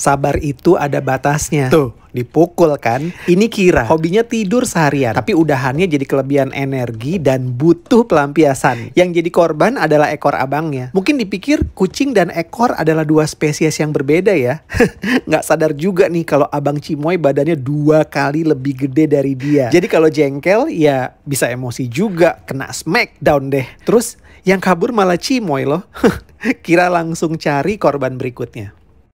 sabar itu ada batasnya. Tuh, dipukul kan. Ini kira hobinya tidur seharian, tapi udahannya jadi kelebihan energi dan butuh pelampiasan. Yang jadi korban adalah ekor abangnya. Mungkin dipikir kucing dan ekor adalah dua spesies yang berbeda ya. Nggak sadar juga nih kalau abang Cimoy badannya dua kali lebih gede dari dia. Jadi kalau jengkel ya bisa emosi juga, kena smack down deh. Terus yang kabur malah Cimoy loh. kira langsung cari korban berikutnya.